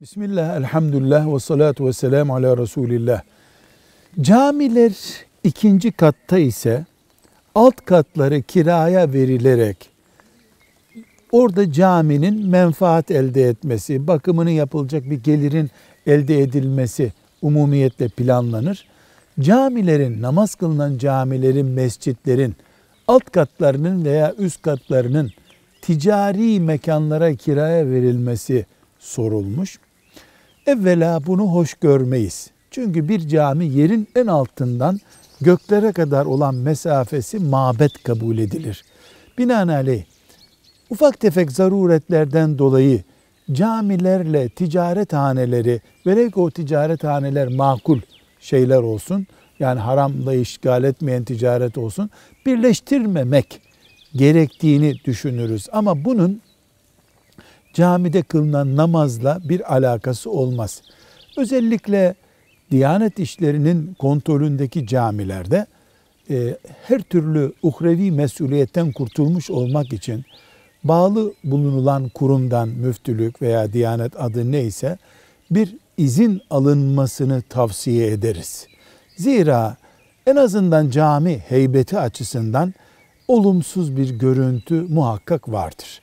Bismillah, elhamdülillah ve salatu ve selamu ala Resulillah. Camiler ikinci katta ise alt katları kiraya verilerek orada caminin menfaat elde etmesi, bakımını yapılacak bir gelirin elde edilmesi umumiyetle planlanır. Camilerin, namaz kılınan camilerin, mescitlerin alt katlarının veya üst katlarının ticari mekanlara kiraya verilmesi sorulmuş evvela bunu hoş görmeyiz. Çünkü bir cami yerin en altından göklere kadar olan mesafesi mabet kabul edilir. Binaenaleyh ufak tefek zaruretlerden dolayı camilerle ticaret haneleri, velev ki o ticaret haneler makul şeyler olsun, yani haramla işgal etmeyen ticaret olsun, birleştirmemek gerektiğini düşünürüz. Ama bunun camide kılınan namazla bir alakası olmaz. Özellikle Diyanet işlerinin kontrolündeki camilerde e, her türlü uhrevi mesuliyetten kurtulmuş olmak için bağlı bulunulan kurumdan müftülük veya diyanet adı neyse bir izin alınmasını tavsiye ederiz. Zira en azından cami heybeti açısından olumsuz bir görüntü muhakkak vardır.